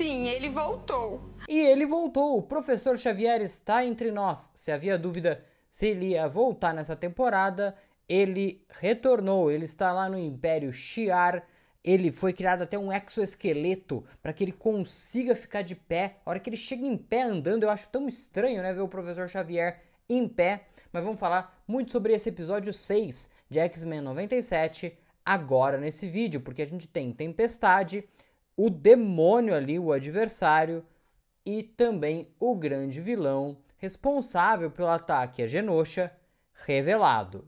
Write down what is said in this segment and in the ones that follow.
Sim, ele voltou. E ele voltou. O professor Xavier está entre nós. Se havia dúvida se ele ia voltar nessa temporada, ele retornou. Ele está lá no Império Shiar. Ele foi criado até um exoesqueleto para que ele consiga ficar de pé. A hora que ele chega em pé andando, eu acho tão estranho, né, ver o professor Xavier em pé. Mas vamos falar muito sobre esse episódio 6 de X-Men 97 agora nesse vídeo, porque a gente tem Tempestade, o demônio ali, o adversário, e também o grande vilão responsável pelo ataque a Genosha, revelado.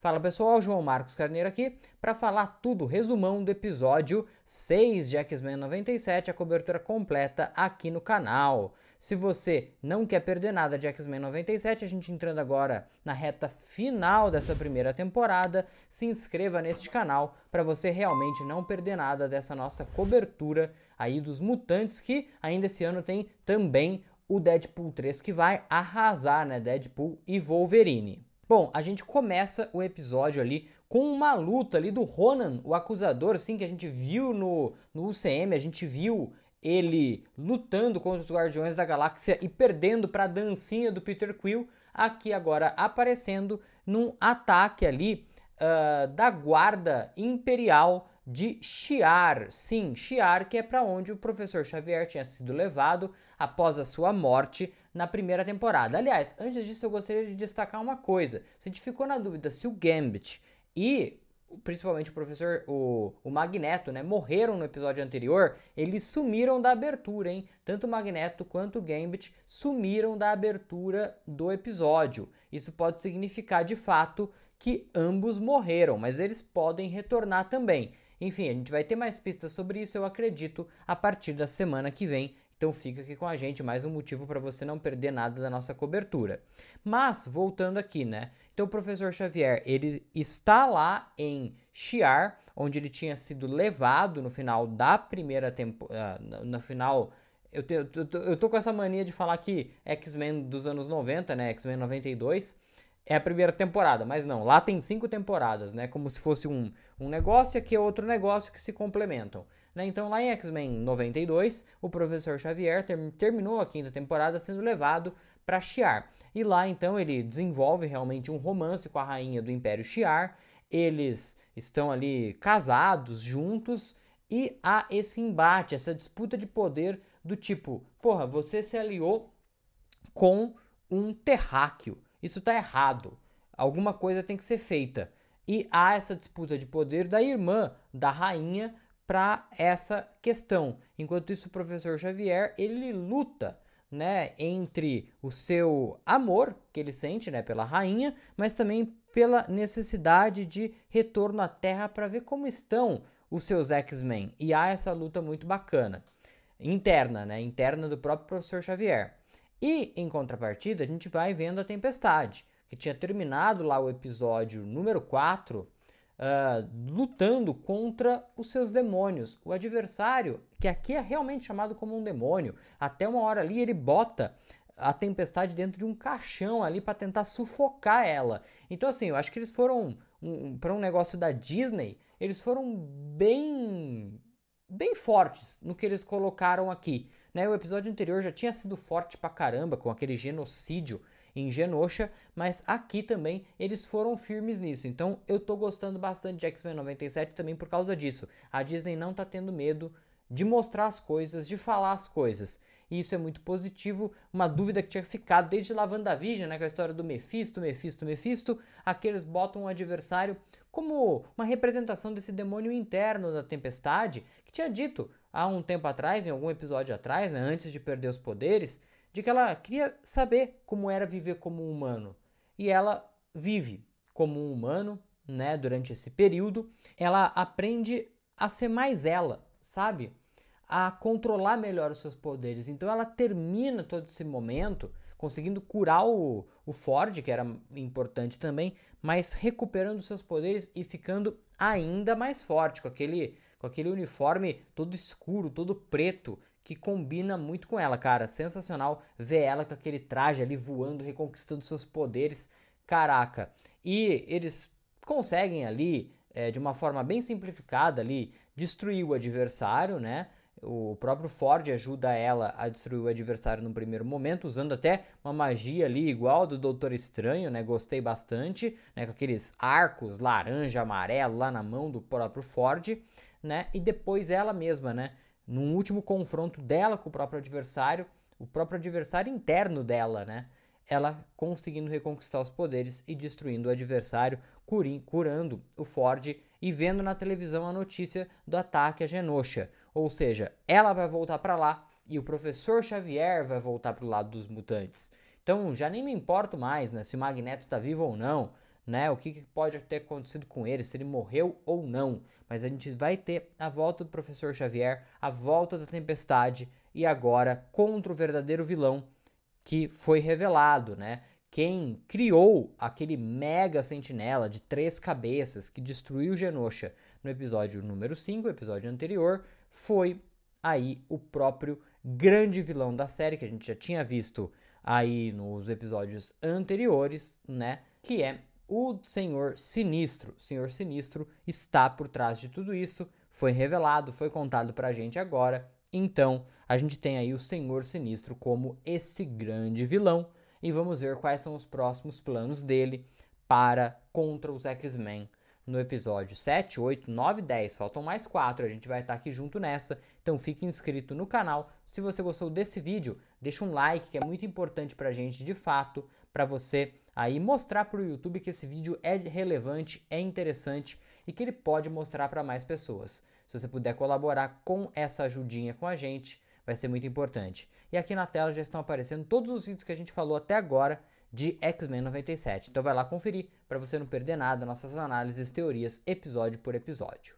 Fala pessoal, João Marcos Carneiro aqui para falar tudo, resumão do episódio 6 de X-Men 97, a cobertura completa aqui no canal. Se você não quer perder nada de X-Men 97, a gente entrando agora na reta final dessa primeira temporada, se inscreva neste canal para você realmente não perder nada dessa nossa cobertura aí dos mutantes que ainda esse ano tem também o Deadpool 3 que vai arrasar, né, Deadpool e Wolverine. Bom, a gente começa o episódio ali com uma luta ali do Ronan, o acusador, sim, que a gente viu no, no UCM, a gente viu ele lutando contra os Guardiões da Galáxia e perdendo para a dancinha do Peter Quill, aqui agora aparecendo num ataque ali uh, da Guarda Imperial de Shiar. Sim, Shiar, que é para onde o professor Xavier tinha sido levado após a sua morte na primeira temporada. Aliás, antes disso eu gostaria de destacar uma coisa. Se a gente ficou na dúvida se o Gambit e principalmente o professor, o, o Magneto, né, morreram no episódio anterior, eles sumiram da abertura, hein? Tanto o Magneto quanto o Gambit sumiram da abertura do episódio. Isso pode significar de fato que ambos morreram, mas eles podem retornar também. Enfim, a gente vai ter mais pistas sobre isso, eu acredito, a partir da semana que vem. Então fica aqui com a gente, mais um motivo para você não perder nada da nossa cobertura. Mas voltando aqui, né? Então o professor Xavier, ele está lá em Chiar, onde ele tinha sido levado no final da primeira temporada, uh, no final eu, te, eu, tô, eu tô com essa mania de falar que X-Men dos anos 90, né? X-Men 92 é a primeira temporada, mas não, lá tem cinco temporadas, né? Como se fosse um, um negócio e aqui é outro negócio que se complementam. Né? Então, lá em X-Men 92, o professor Xavier ter terminou a quinta temporada sendo levado para Shiar. E lá, então, ele desenvolve realmente um romance com a rainha do Império Shiar. Eles estão ali casados, juntos, e há esse embate, essa disputa de poder do tipo, porra, você se aliou com um terráqueo isso está errado. Alguma coisa tem que ser feita. E há essa disputa de poder da irmã da rainha para essa questão. Enquanto isso, o professor Xavier ele luta né, entre o seu amor que ele sente né, pela rainha, mas também pela necessidade de retorno à Terra para ver como estão os seus X-Men. E há essa luta muito bacana, interna, né, interna do próprio professor Xavier. E, em contrapartida, a gente vai vendo a tempestade, que tinha terminado lá o episódio número 4, uh, ah, lutando contra os seus demônios. O adversário, que aqui é realmente chamado como um demônio, até uma hora ali ele bota a tempestade dentro de um caixão ali para tentar sufocar ela. Então, assim, eu acho que eles foram um, para um negócio da Disney, eles foram bem bem fortes no que eles colocaram aqui. Né? O episódio anterior já tinha sido forte pra caramba com aquele genocídio em Genosha, mas aqui também eles foram firmes nisso. Então eu tô gostando bastante de X-Men 97 também por causa disso. A Disney não tá tendo medo de mostrar as coisas, de falar as coisas e isso é muito positivo. Uma dúvida que tinha ficado desde Lavandavision, né, com é a história do Mephisto, Mephisto, Mephisto, aqueles botam um adversário como uma representação desse demônio interno da tempestade, que tinha dito há um tempo atrás, em algum episódio atrás, né, antes de perder os poderes, de que ela queria saber como era viver como um humano. E ela vive como um humano, né, durante esse período, ela aprende a ser mais ela, sabe? a controlar melhor os seus poderes. Então ela termina todo esse momento conseguindo curar o, o Ford, que era importante também, mas recuperando seus poderes e ficando ainda mais forte com aquele com aquele uniforme todo escuro, todo preto, que combina muito com ela, cara. Sensacional ver ela com aquele traje ali voando, reconquistando seus poderes. Caraca. E eles conseguem ali, é, de uma forma bem simplificada ali, destruir o adversário, né? O próprio Ford ajuda ela a destruir o adversário no primeiro momento, usando até uma magia ali igual do Doutor Estranho, né? Gostei bastante, né? Com aqueles arcos laranja, amarelo lá na mão do próprio Ford, né? E depois ela mesma, né? Num último confronto dela com o próprio adversário, o próprio adversário interno dela, né? Ela conseguindo reconquistar os poderes e destruindo o adversário, curando o Ford e vendo na televisão a notícia do ataque a Genosha ou seja, ela vai voltar para lá e o professor Xavier vai voltar para o lado dos mutantes. Então já nem me importo mais né, se o Magneto está vivo ou não, né, o que, que pode ter acontecido com ele, se ele morreu ou não. Mas a gente vai ter a volta do professor Xavier, a volta da tempestade e agora contra o verdadeiro vilão que foi revelado, né? Quem criou aquele mega sentinela de três cabeças que destruiu Genosha no episódio número 5, episódio anterior, foi aí o próprio grande vilão da série, que a gente já tinha visto aí nos episódios anteriores, né? Que é o Senhor Sinistro. O Senhor Sinistro está por trás de tudo isso, foi revelado, foi contado pra gente agora. Então, a gente tem aí o Senhor Sinistro como esse grande vilão e vamos ver quais são os próximos planos dele para contra os X-Men no episódio 7, 8, 9, 10. Faltam mais 4, a gente vai estar aqui junto nessa. Então fique inscrito no canal. Se você gostou desse vídeo, deixa um like, que é muito importante para a gente de fato, para você aí mostrar o YouTube que esse vídeo é relevante, é interessante e que ele pode mostrar para mais pessoas. Se você puder colaborar com essa ajudinha com a gente, vai ser muito importante. E aqui na tela já estão aparecendo todos os vídeos que a gente falou até agora de X-Men 97. Então vai lá conferir para você não perder nada, nossas análises, teorias, episódio por episódio.